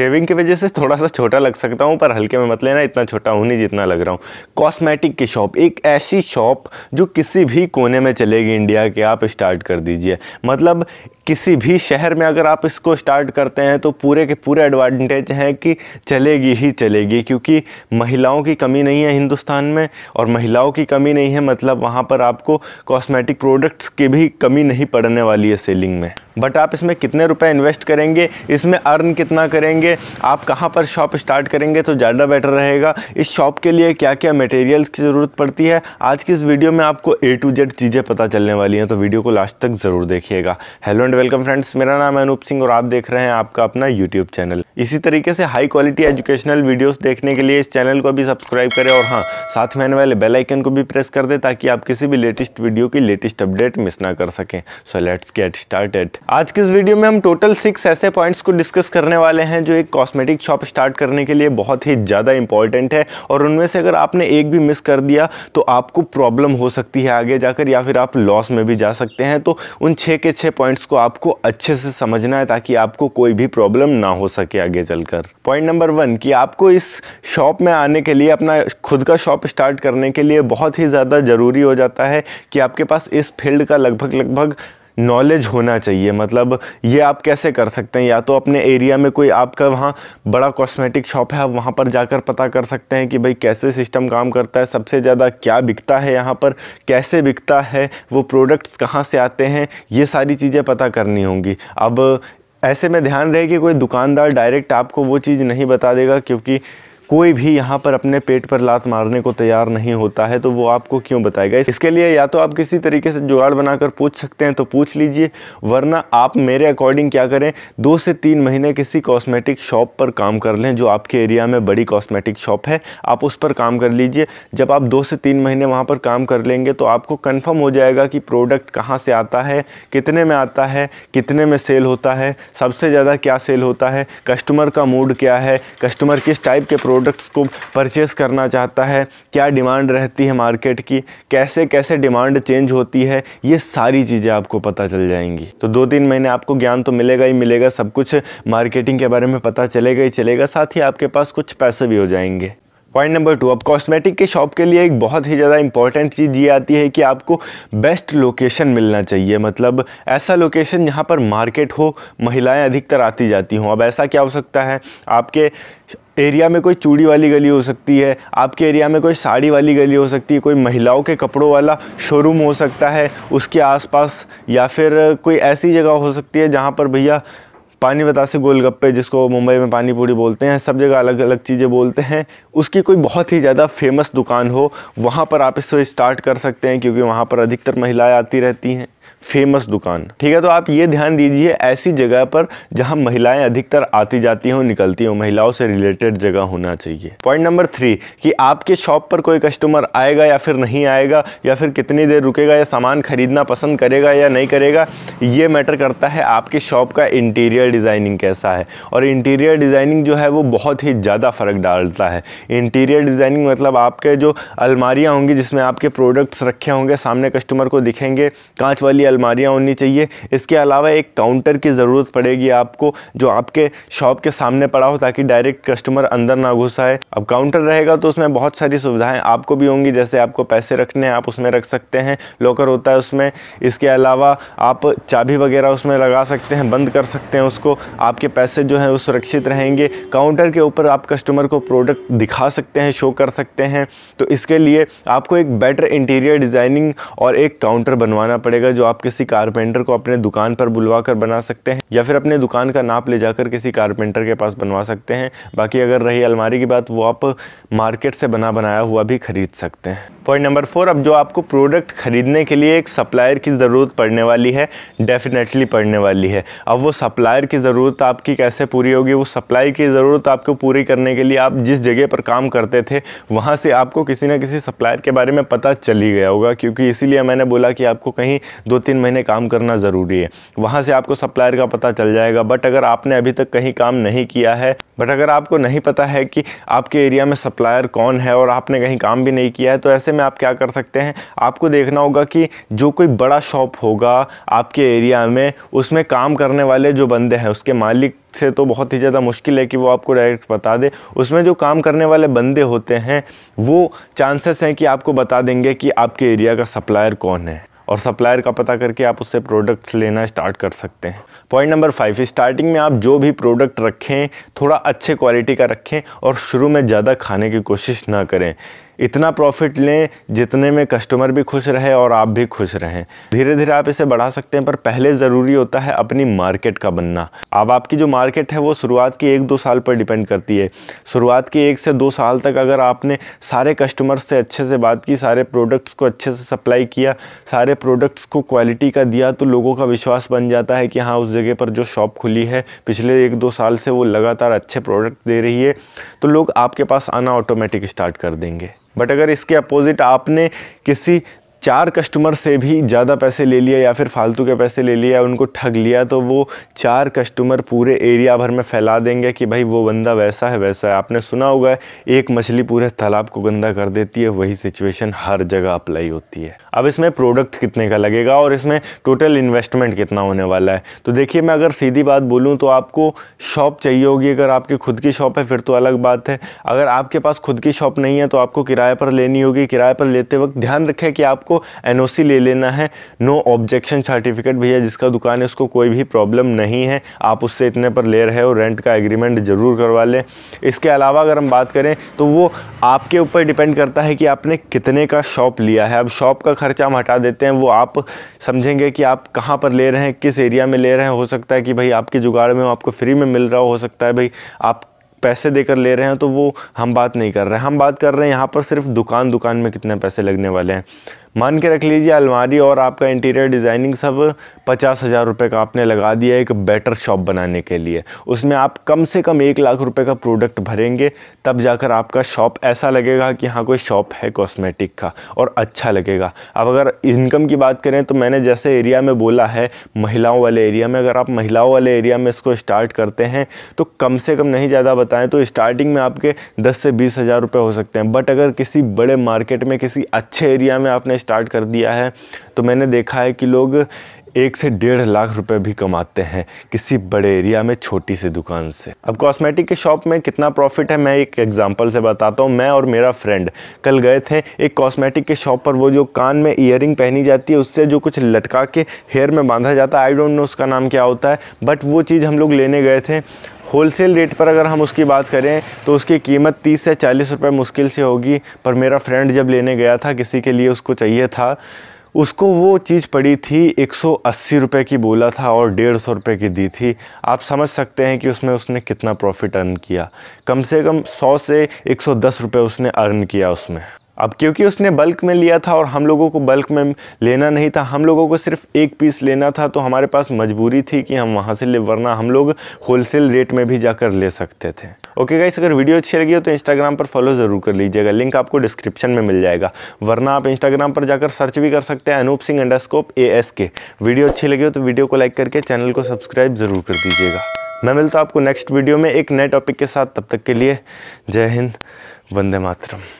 shaving की वजह से थोड़ा सा छोटा लग सकता हूँ पर हल्के में मत लेना इतना छोटा हूँ नहीं जितना लग रहा हूँ कॉस्मेटिक की शॉप एक ऐसी शॉप जो किसी भी कोने में चलेगी इंडिया के आप स्टार्ट कर दीजिए मतलब किसी भी शहर में अगर आप इसको स्टार्ट करते हैं तो पूरे के पूरे एडवांटेज हैं कि चलेगी ही चलेगी क्योंकि महिलाओं की कमी नहीं है हिंदुस्तान में और महिलाओं की कमी नहीं है मतलब वहाँ पर आपको कॉस्मेटिक प्रोडक्ट्स की भी कमी नहीं पड़ने वाली है सेलिंग में बट आप इसमें कितने रुपए इन्वेस्ट करेंगे इसमें अर्न कितना करेंगे आप कहाँ पर शॉप स्टार्ट करेंगे तो ज़्यादा बेटर रहेगा इस शॉप के लिए क्या क्या मटेरियल्स की ज़रूरत पड़ती है आज की इस वीडियो में आपको ए टू जेड चीज़ें पता चलने वाली हैं तो वीडियो को लास्ट तक ज़रूर देखिएगा हेलो एंड वेलकम फ्रेंड्स मेरा नाम है अनूप सिंह और आप देख रहे हैं आपका अपना यूट्यूब चैनल इसी तरीके से हाई क्वालिटी एजुकेशनल वीडियोस देखने के लिए इस चैनल को भी सब्सक्राइब करें और हाँ साथ में आने वाले बेल आइकन को भी प्रेस कर दें ताकि आप किसी भी लेटेस्ट वीडियो की लेटेस्ट अपडेट मिस ना कर सकें सो लेट्स गेट स्टार्टेड आज की इस वीडियो में हम टोटल सिक्स ऐसे पॉइंट्स को डिस्कस करने वाले हैं जो एक कॉस्मेटिक शॉप स्टार्ट करने के लिए बहुत ही ज़्यादा इंपॉर्टेंट है और उनमें से अगर आपने एक भी मिस कर दिया तो आपको प्रॉब्लम हो सकती है आगे जाकर या फिर आप लॉस में भी जा सकते हैं तो उन छः के छः पॉइंट्स को आपको अच्छे से समझना है ताकि आपको कोई भी प्रॉब्लम ना हो सके आगे चलकर पॉइंट नंबर वन कि आपको इस शॉप में आने के लिए अपना खुद का शॉप स्टार्ट करने के लिए बहुत ही ज़्यादा ज़रूरी हो जाता है कि आपके पास इस फील्ड का लगभग लगभग नॉलेज होना चाहिए मतलब ये आप कैसे कर सकते हैं या तो अपने एरिया में कोई आपका वहाँ बड़ा कॉस्मेटिक शॉप है आप वहाँ पर जाकर पता कर सकते हैं कि भाई कैसे सिस्टम काम करता है सबसे ज़्यादा क्या बिकता है यहाँ पर कैसे बिकता है वो प्रोडक्ट्स कहाँ से आते हैं ये सारी चीज़ें पता करनी होंगी अब ऐसे में ध्यान रहे कि कोई दुकानदार डायरेक्ट आपको वो चीज़ नहीं बता देगा क्योंकि कोई भी यहाँ पर अपने पेट पर लात मारने को तैयार नहीं होता है तो वो आपको क्यों बताएगा इसके लिए या तो आप किसी तरीके से जुगाड़ बनाकर पूछ सकते हैं तो पूछ लीजिए वरना आप मेरे अकॉर्डिंग क्या करें दो से तीन महीने किसी कॉस्मेटिक शॉप पर काम कर लें जो आपके एरिया में बड़ी कॉस्मेटिक शॉप है आप उस पर काम कर लीजिए जब आप दो से तीन महीने वहाँ पर काम कर लेंगे तो आपको कन्फर्म हो जाएगा कि प्रोडक्ट कहाँ से आता है कितने में आता है कितने में सेल होता है सबसे ज़्यादा क्या सेल होता है कस्टमर का मूड क्या है कस्टमर किस टाइप के प्रोडक्ट प्रोडक्ट्स को परचेस करना चाहता है क्या डिमांड रहती है मार्केट की कैसे कैसे डिमांड चेंज होती है ये सारी चीज़ें आपको पता चल जाएंगी तो दो तीन महीने आपको ज्ञान तो मिलेगा ही मिलेगा सब कुछ मार्केटिंग के बारे में पता चलेगा ही चलेगा साथ ही आपके पास कुछ पैसे भी हो जाएंगे पॉइंट नंबर टू अब कॉस्मेटिक के शॉप के लिए एक बहुत ही ज़्यादा इंपॉर्टेंट चीज़ ये आती है कि आपको बेस्ट लोकेशन मिलना चाहिए मतलब ऐसा लोकेशन जहाँ पर मार्केट हो महिलाएं अधिकतर आती जाती हों अब ऐसा क्या हो सकता है आपके एरिया में कोई चूड़ी वाली गली हो सकती है आपके एरिया में कोई साड़ी वाली गली हो सकती है कोई महिलाओं के कपड़ों वाला शोरूम हो सकता है उसके आसपास या फिर कोई ऐसी जगह हो सकती है जहाँ पर भैया पानी बतासे गोलगप्पे जिसको मुंबई में पानी पूरी बोलते हैं सब जगह अलग अलग चीज़ें बोलते हैं उसकी कोई बहुत ही ज़्यादा फेमस दुकान हो वहाँ पर आप इसको स्टार्ट कर सकते हैं क्योंकि वहाँ पर अधिकतर महिलाएं आती रहती हैं फेमस दुकान ठीक है तो आप ये ध्यान दीजिए ऐसी जगह पर जहाँ महिलाएं अधिकतर आती जाती हों निकलती हों महिलाओं से रिलेटेड जगह होना चाहिए पॉइंट नंबर थ्री कि आपके शॉप पर कोई कस्टमर आएगा या फिर नहीं आएगा या फिर कितनी देर रुकेगा या सामान खरीदना पसंद करेगा या नहीं करेगा ये मैटर करता है आपके शॉप का इंटीरियर डिज़ाइनिंग कैसा है और इंटीरियर डिज़ाइनिंग जो है वो बहुत ही ज़्यादा फ़र्क डालता है इंटीरियर डिज़ाइनिंग मतलब आपके जो अलमारियाँ होंगी जिसमें आपके प्रोडक्ट्स रखे होंगे सामने कस्टमर को दिखेंगे कांच वाली अलमारियाँ होनी चाहिए इसके अलावा एक काउंटर की ज़रूरत पड़ेगी आपको जो आपके शॉप के सामने पड़ा हो ताकि डायरेक्ट कस्टमर अंदर ना घुस आए अब काउंटर रहेगा तो उसमें बहुत सारी सुविधाएँ आपको भी होंगी जैसे आपको पैसे रखने हैं आप उसमें रख सकते हैं लॉकर होता है उसमें इसके अलावा आप चाबी वगैरह उसमें लगा सकते हैं बंद कर सकते हैं उसको आपके पैसे जो हैं वो सुरक्षित रहेंगे काउंटर के ऊपर आप कस्टमर को प्रोडक्ट दिखा सकते हैं शो कर सकते हैं तो इसके लिए आपको एक बेटर इंटीरियर डिज़ाइनिंग और एक काउंटर बनवाना पड़ेगा जो आप आप किसी कारपेंटर को अपने दुकान पर बुलवा कर बना सकते हैं या फिर अपने दुकान का नाप ले जाकर किसी कारपेंटर के पास बनवा सकते हैं बाकी अगर रही अलमारी की बात वो आप मार्केट से बना बनाया हुआ भी खरीद सकते हैं पॉइंट नंबर फोर अब जो आपको प्रोडक्ट खरीदने के लिए एक सप्लायर की ज़रूरत पड़ने वाली है डेफिनेटली पड़ने वाली है अब वो सप्लायर की ज़रूरत आपकी कैसे पूरी होगी वो सप्लाई की ज़रूरत आपको पूरी करने के लिए आप जिस जगह पर काम करते थे वहाँ से आपको किसी ना किसी सप्लायर के बारे में पता चल ही गया होगा क्योंकि इसीलिए मैंने बोला कि आपको कहीं दो तीन तीन महीने काम करना ज़रूरी है वहाँ से आपको सप्लायर का पता चल जाएगा बट अगर आपने अभी तक कहीं काम नहीं किया है बट अगर आपको नहीं पता है कि आपके एरिया में सप्लायर कौन है और आपने कहीं काम भी नहीं किया है तो ऐसे में आप क्या कर सकते हैं आपको देखना होगा कि जो कोई बड़ा शॉप होगा आपके एरिया में उसमें काम करने वाले जो बंदे हैं उसके मालिक से तो बहुत ही ज़्यादा मुश्किल है कि वो आपको डायरेक्ट बता दे उसमें जो काम करने वाले बंदे होते हैं वो चांसेस हैं कि आपको बता देंगे कि आपके एरिया का सप्लायर कौन है और सप्लायर का पता करके आप उससे प्रोडक्ट्स लेना स्टार्ट कर सकते हैं पॉइंट नंबर फाइव स्टार्टिंग में आप जो भी प्रोडक्ट रखें थोड़ा अच्छे क्वालिटी का रखें और शुरू में ज़्यादा खाने की कोशिश ना करें इतना प्रॉफिट लें जितने में कस्टमर भी खुश रहे और आप भी खुश रहें धीरे धीरे आप इसे बढ़ा सकते हैं पर पहले ज़रूरी होता है अपनी मार्केट का बनना अब आपकी जो मार्केट है वो शुरुआत की एक दो साल पर डिपेंड करती है शुरुआत की एक से दो साल तक अगर आपने सारे कस्टमर से अच्छे से बात की सारे प्रोडक्ट्स को अच्छे से सप्लाई किया सारे प्रोडक्ट्स को क्वालिटी का दिया तो लोगों का विश्वास बन जाता है कि हाँ उस जगह पर जो शॉप खुली है पिछले एक दो साल से वो लगातार अच्छे प्रोडक्ट दे रही है तो लोग आपके पास आना ऑटोमेटिक स्टार्ट कर देंगे बट अगर इसके अपोज़िट आपने किसी चार कस्टमर से भी ज़्यादा पैसे ले लिए या फिर फालतू के पैसे ले लिए उनको ठग लिया तो वो चार कस्टमर पूरे एरिया भर में फैला देंगे कि भाई वो बंदा वैसा है वैसा है आपने सुना होगा एक मछली पूरे तालाब को गंदा कर देती है वही सिचुएशन हर जगह अप्लाई होती है अब इसमें प्रोडक्ट कितने का लगेगा और इसमें टोटल इन्वेस्टमेंट कितना होने वाला है तो देखिए मैं अगर सीधी बात बोलूँ तो आपको शॉप चाहिए होगी अगर आपकी खुद की शॉप है फिर तो अलग बात है अगर आपके पास खुद की शॉप नहीं है तो आपको किराए पर लेनी होगी किराए पर लेते वक्त ध्यान रखें कि आपको आपको एनओसी ले लेना है नो ऑब्जेक्शन सर्टिफिकेट भैया जिसका दुकान है उसको कोई भी प्रॉब्लम नहीं है आप उससे इतने पर ले रहे हो रेंट का एग्रीमेंट ज़रूर करवा लें इसके अलावा अगर हम बात करें तो वो आपके ऊपर डिपेंड करता है कि आपने कितने का शॉप लिया है अब शॉप का खर्चा हम हटा देते हैं वो आप समझेंगे कि आप कहाँ पर ले रहे हैं किस एरिया में ले रहे हैं हो सकता है कि भाई आपके जुगाड़ में आपको फ्री में मिल रहा हो सकता है भाई आप पैसे देकर ले रहे हैं तो वो हम बात नहीं कर रहे हैं हम बात कर रहे हैं यहाँ पर सिर्फ दुकान दुकान में कितने पैसे लगने वाले हैं मान के रख लीजिए अलमारी और आपका इंटीरियर डिज़ाइनिंग सब पचास हज़ार रुपये का आपने लगा दिया एक बेटर शॉप बनाने के लिए उसमें आप कम से कम एक लाख रुपए का प्रोडक्ट भरेंगे तब जाकर आपका शॉप ऐसा लगेगा कि हाँ कोई शॉप है कॉस्मेटिक का और अच्छा लगेगा अब अगर इनकम की बात करें तो मैंने जैसे एरिया में बोला है महिलाओं वाले एरिया में अगर आप महिलाओं वाले एरिया में इसको स्टार्ट करते हैं तो कम से कम नहीं ज़्यादा बताएं तो स्टार्टिंग में आपके दस से बीस हज़ार रुपये हो सकते हैं बट अगर किसी बड़े मार्केट में किसी अच्छे एरिया में आपने स्टार्ट कर दिया है तो मैंने देखा है कि लोग एक से डेढ़ लाख रुपए भी कमाते हैं किसी बड़े एरिया में छोटी सी दुकान से अब कॉस्मेटिक के शॉप में कितना प्रॉफिट है मैं एक एग्जांपल से बताता हूँ मैं और मेरा फ्रेंड कल गए थे एक कॉस्मेटिक के शॉप पर वो जो कान में ईयरिंग पहनी जाती है उससे जो कुछ लटका के हेयर में बांधा जाता है आई डोंट नो उसका नाम क्या होता है बट वो चीज़ हम लोग लेने गए थे होलसेल रेट पर अगर हम उसकी बात करें तो उसकी कीमत तीस से चालीस रुपये मुश्किल से होगी पर मेरा फ्रेंड जब लेने गया था किसी के लिए उसको चाहिए था उसको वो चीज़ पड़ी थी एक सौ अस्सी रुपये की बोला था और डेढ़ सौ रुपये की दी थी आप समझ सकते हैं कि उसमें उसने कितना प्रॉफिट अर्न किया कम से कम सौ से एक सौ दस रुपये उसने अर्न किया उसमें अब क्योंकि उसने बल्क में लिया था और हम लोगों को बल्क में लेना नहीं था हम लोगों को सिर्फ एक पीस लेना था तो हमारे पास मजबूरी थी कि हम वहाँ से ले वरना हम लोग होलसेल रेट में भी जाकर ले सकते थे ओके गाइस अगर वीडियो अच्छी लगी हो तो इंस्टाग्राम पर फॉलो ज़रूर कर लीजिएगा लिंक आपको डिस्क्रिप्शन में मिल जाएगा वरना आप इंस्टाग्राम पर जाकर सर्च भी कर सकते हैं Anoop Singh underscore A S के वीडियो अच्छी लगी हो तो वीडियो को लाइक करके चैनल को सब्सक्राइब ज़रूर कर दीजिएगा मैं मिलता हूँ आपको नेक्स्ट वीडियो में एक नए टॉपिक के साथ तब तक के लिए जय हिंद वंदे मातरम